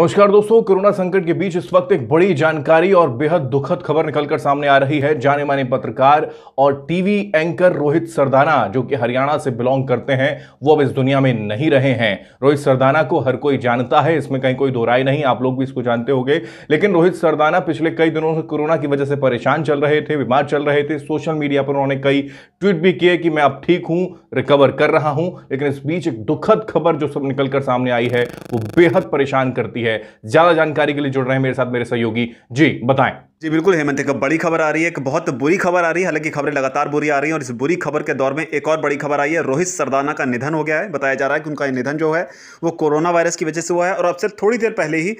नमस्कार दोस्तों कोरोना संकट के बीच इस वक्त एक बड़ी जानकारी और बेहद दुखद खबर निकलकर सामने आ रही है जाने माने पत्रकार और टीवी एंकर रोहित सरदाना जो कि हरियाणा से बिलोंग करते हैं वो अब इस दुनिया में नहीं रहे हैं रोहित सरदाना को हर कोई जानता है इसमें कहीं कोई दो राय नहीं आप लोग भी इसको जानते हो लेकिन रोहित सरदाना पिछले कई दिनों से कोरोना की वजह से परेशान चल रहे थे बीमार चल रहे थे सोशल मीडिया पर उन्होंने कई ट्वीट भी किए कि मैं अब ठीक हूँ रिकवर कर रहा हूँ लेकिन इस बीच एक दुखद खबर जो सब निकलकर सामने आई है वो बेहद परेशान करती है है ज्यादा जानकारी के लिए जुड़ रहे हैं मेरे साथ मेरे सहयोगी जी बताएं जी बिल्कुल हेमंत एक बड़ी खबर आ रही है एक बहुत बुरी खबर आ रही है हालांकि खबरें लगातार बुरी आ रही हैं और इस बुरी खबर के दौर में एक और बड़ी खबर आई है रोहित सरदाना का निधन हो गया है बताया जा रहा है कि उनका ये निधन जो है वो कोरोना वायरस की वजह से हुआ है और अब से थोड़ी देर पहले ही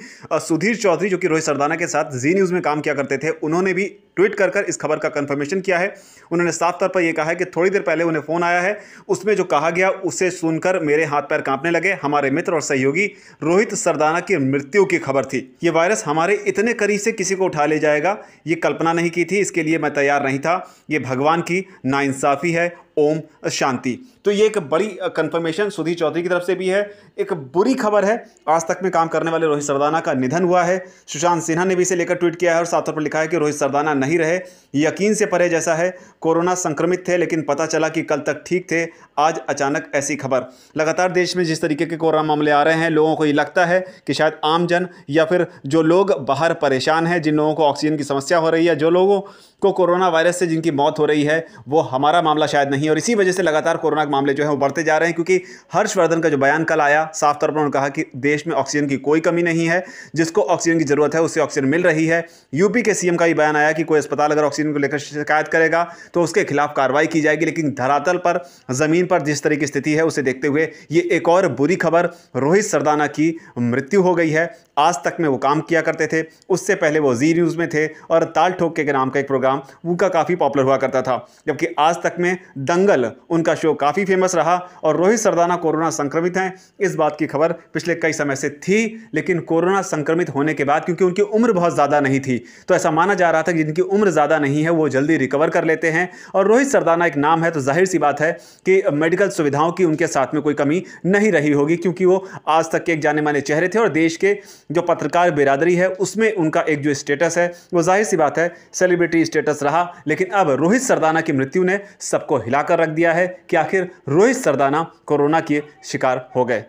सुधीर चौधरी जो कि रोहित सरदाना के साथ जी न्यूज़ में काम किया करते थे उन्होंने भी ट्वीट कर कर इस खबर का कन्फर्मेशन किया है उन्होंने साफ तौर पर यह कहा है कि थोड़ी देर पहले उन्हें फ़ोन आया है उसमें जो कहा गया उसे सुनकर मेरे हाथ पैर कांपने लगे हमारे मित्र और सहयोगी रोहित सरदाना की मृत्यु की खबर थी ये वायरस हमारे इतने करीब से किसी को उठा ले जाएगा ये कल्पना नहीं की थी इसके लिए मैं तैयार नहीं था ये भगवान की नाइंसाफ़ी है ओम शांति तो ये एक बड़ी कंफर्मेशन सुधीर चौधरी की तरफ से भी है एक बुरी खबर है आज तक में काम करने वाले रोहित सरदाना का निधन हुआ है सुशांत सिन्हा ने भी इसे लेकर ट्वीट किया है और साथ पर लिखा है कि रोहित सरदाना नहीं रहे यकीन से परे जैसा है कोरोना संक्रमित थे लेकिन पता चला कि कल तक ठीक थे आज अचानक ऐसी खबर लगातार देश में जिस तरीके के कोरोना मामले आ रहे हैं लोगों को ये लगता है कि शायद आमजन या फिर जो लोग बाहर परेशान हैं जिन लोगों को ऑक्सीजन की समस्या हो रही है जो लोगों को कोरोना वायरस से जिनकी मौत हो रही है वो हमारा मामला शायद नहीं नहीं और इसी वजह से लगातार कोरोना के मामले जो है वो बढ़ते जा रहे हैं क्योंकि हर्षवर्धन का जो बयान कल आया साफ तौर पर उन्होंने कहा कि देश में ऑक्सीजन की कोई कमी नहीं है जिसको ऑक्सीजन की ज़रूरत है उसे ऑक्सीजन मिल रही है यूपी के सीएम का भी बयान आया कि कोई अस्पताल अगर ऑक्सीजन को लेकर शिकायत करेगा तो उसके खिलाफ कार्रवाई की जाएगी लेकिन धरातल पर ज़मीन पर जिस तरह की स्थिति है उसे देखते हुए ये एक और बुरी खबर रोहित सरदाना की मृत्यु हो गई है आज तक में वो काम किया करते थे उससे पहले वो जी न्यूज़ में थे और ताल ठोके के नाम का एक प्रोग्राम उनका काफ़ी पॉपुलर हुआ करता था जबकि आज तक में दंगल उनका शो काफ़ी फेमस रहा और रोहित सरदाना कोरोना संक्रमित हैं इस बात की खबर पिछले कई समय से थी लेकिन कोरोना संक्रमित होने के बाद क्योंकि उनकी उम्र बहुत ज़्यादा नहीं थी तो ऐसा माना जा रहा था कि जिनकी उम्र ज़्यादा नहीं है वो जल्दी रिकवर कर लेते हैं और रोहित सरदाना एक नाम है तो जाहिर सी बात है कि मेडिकल सुविधाओं की उनके साथ में कोई कमी नहीं रही होगी क्योंकि वो आज तक के एक जाने माने चेहरे थे और देश के जो पत्रकार बिरादरी है उसमें उनका एक जो स्टेटस है वो जाहिर सी बात है सेलिब्रिटी स्टेटस रहा लेकिन अब रोहित सरदाना की मृत्यु ने सबको हिलाकर रख दिया है कि आखिर रोहित सरदाना कोरोना के शिकार हो गए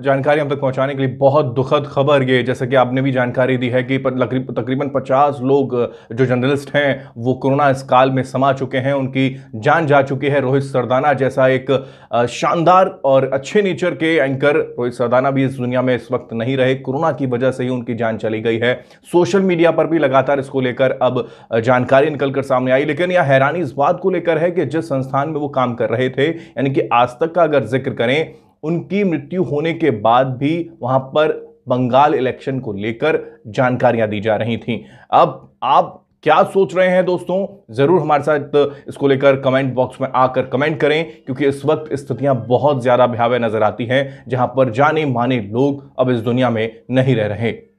जानकारी हम तक पहुंचाने के लिए बहुत दुखद खबर ये जैसे कि आपने भी जानकारी दी है कि तकरीबन 50 लोग जो जर्नलिस्ट हैं वो कोरोना इस काल में समा चुके हैं उनकी जान जा चुकी है रोहित सरदाना जैसा एक शानदार और अच्छे नेचर के एंकर रोहित सरदाना भी इस दुनिया में इस वक्त नहीं रहे कोरोना की वजह से ही उनकी जान चली गई है सोशल मीडिया पर भी लगातार इसको लेकर अब जानकारी निकल कर सामने आई लेकिन यह हैरानी इस बात को लेकर है कि जिस संस्थान में वो काम कर रहे थे यानी कि आज तक का अगर जिक्र करें उनकी मृत्यु होने के बाद भी वहां पर बंगाल इलेक्शन को लेकर जानकारियां दी जा रही थी अब आप क्या सोच रहे हैं दोस्तों ज़रूर हमारे साथ इसको लेकर कमेंट बॉक्स में आकर कमेंट करें क्योंकि इस वक्त स्थितियां बहुत ज़्यादा भयावह नज़र आती हैं जहां पर जाने माने लोग अब इस दुनिया में नहीं रह रहे